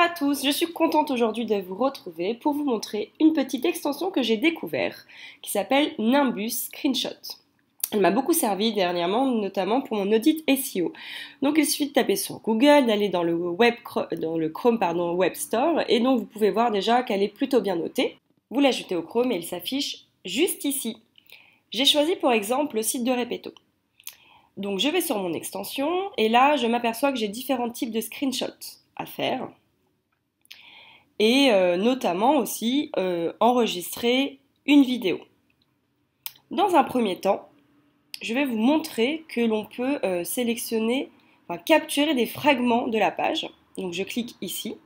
à tous, je suis contente aujourd'hui de vous retrouver pour vous montrer une petite extension que j'ai découverte qui s'appelle Nimbus Screenshot. Elle m'a beaucoup servi dernièrement, notamment pour mon audit SEO. Donc il suffit de taper sur Google, d'aller dans le web, dans le Chrome pardon, Web Store, et donc vous pouvez voir déjà qu'elle est plutôt bien notée. Vous l'ajoutez au Chrome et elle s'affiche juste ici. J'ai choisi pour exemple le site de Repeto. Donc je vais sur mon extension et là je m'aperçois que j'ai différents types de screenshots à faire et euh, notamment aussi euh, enregistrer une vidéo. Dans un premier temps, je vais vous montrer que l'on peut euh, sélectionner, capturer des fragments de la page. Donc je clique ici.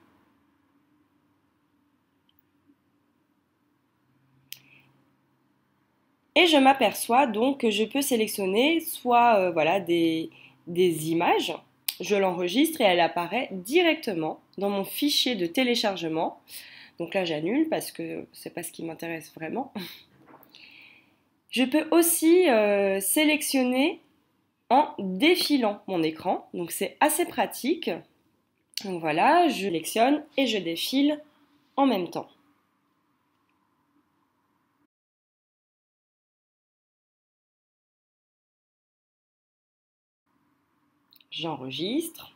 Et je m'aperçois donc que je peux sélectionner soit voilà, des images, je l'enregistre et elle apparaît directement dans mon fichier de téléchargement. Donc là, j'annule parce que c'est pas ce qui m'intéresse vraiment. Je peux aussi euh, sélectionner en défilant mon écran. Donc c'est assez pratique. Donc voilà, je sélectionne et je défile en même temps. j'enregistre.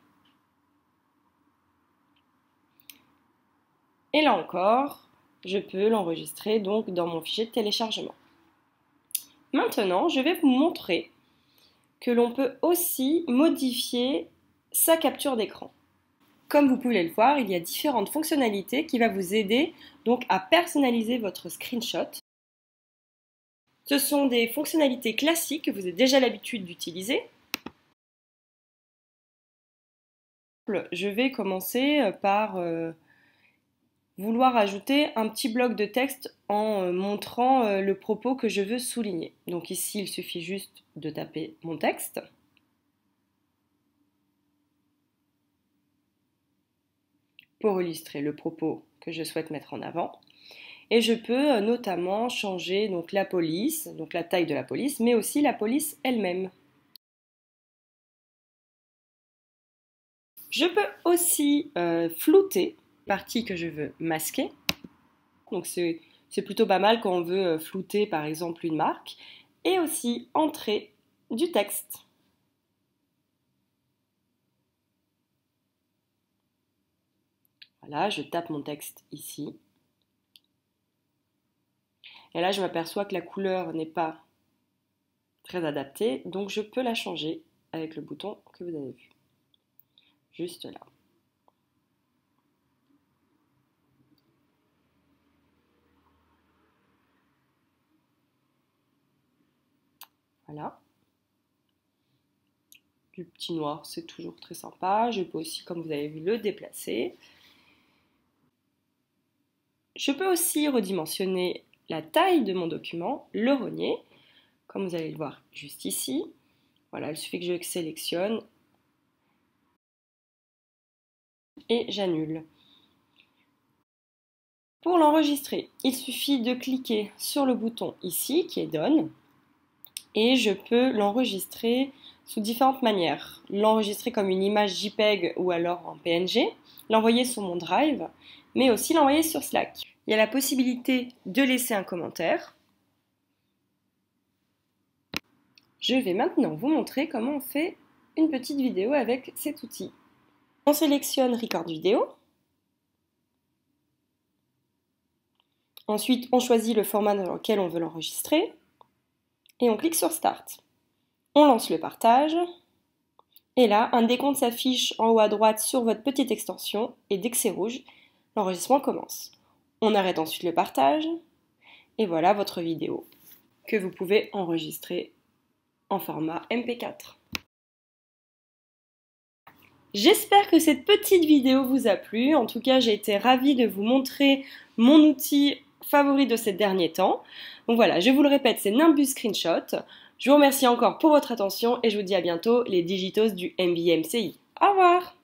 Et là encore, je peux l'enregistrer donc dans mon fichier de téléchargement. Maintenant, je vais vous montrer que l'on peut aussi modifier sa capture d'écran. Comme vous pouvez le voir, il y a différentes fonctionnalités qui vont vous aider donc à personnaliser votre screenshot. Ce sont des fonctionnalités classiques que vous êtes déjà l'habitude d'utiliser, je vais commencer euh, par euh, vouloir ajouter un petit bloc de texte en euh, montrant le propos que je veux souligner. Donc ici, il suffit juste de taper mon texte. pour illustrer le propos que je souhaite mettre en avant. Et je peux notamment changer donc, la police, donc la taille de la police, mais aussi la police elle-même. Je peux aussi euh, flouter la partie que je veux masquer. Donc c'est plutôt pas mal quand on veut euh, flouter par exemple une marque. Et aussi entrer du texte. Voilà, je tape mon texte ici. Et là, je m'aperçois que la couleur n'est pas très adaptée, donc je peux la changer avec le bouton que vous avez vu juste là. Voilà. Du petit noir, c'est toujours très sympa. Je peux aussi, comme vous avez vu, le déplacer. Je peux aussi redimensionner la taille de mon document, le renier comme vous allez le voir juste ici. Voilà, il suffit que je sélectionne et j'annule. Pour l'enregistrer, il suffit de cliquer sur le bouton ici qui est Done et je peux l'enregistrer sous différentes manières. L'enregistrer comme une image JPEG ou alors en PNG, l'envoyer sur mon Drive, mais aussi l'envoyer sur Slack. Il y a la possibilité de laisser un commentaire. Je vais maintenant vous montrer comment on fait une petite vidéo avec cet outil. On sélectionne Record Vidéo. Ensuite, on choisit le format dans lequel on veut l'enregistrer et on clique sur Start. On lance le partage. Et là, un décompte s'affiche en haut à droite sur votre petite extension et dès que c'est rouge, l'enregistrement commence. On arrête ensuite le partage et voilà votre vidéo que vous pouvez enregistrer en format MP4. J'espère que cette petite vidéo vous a plu. En tout cas, j'ai été ravie de vous montrer mon outil favori de ces derniers temps. Donc voilà, je vous le répète, c'est Nimbus Screenshot. Je vous remercie encore pour votre attention et je vous dis à bientôt les digitos du MBMCI. Au revoir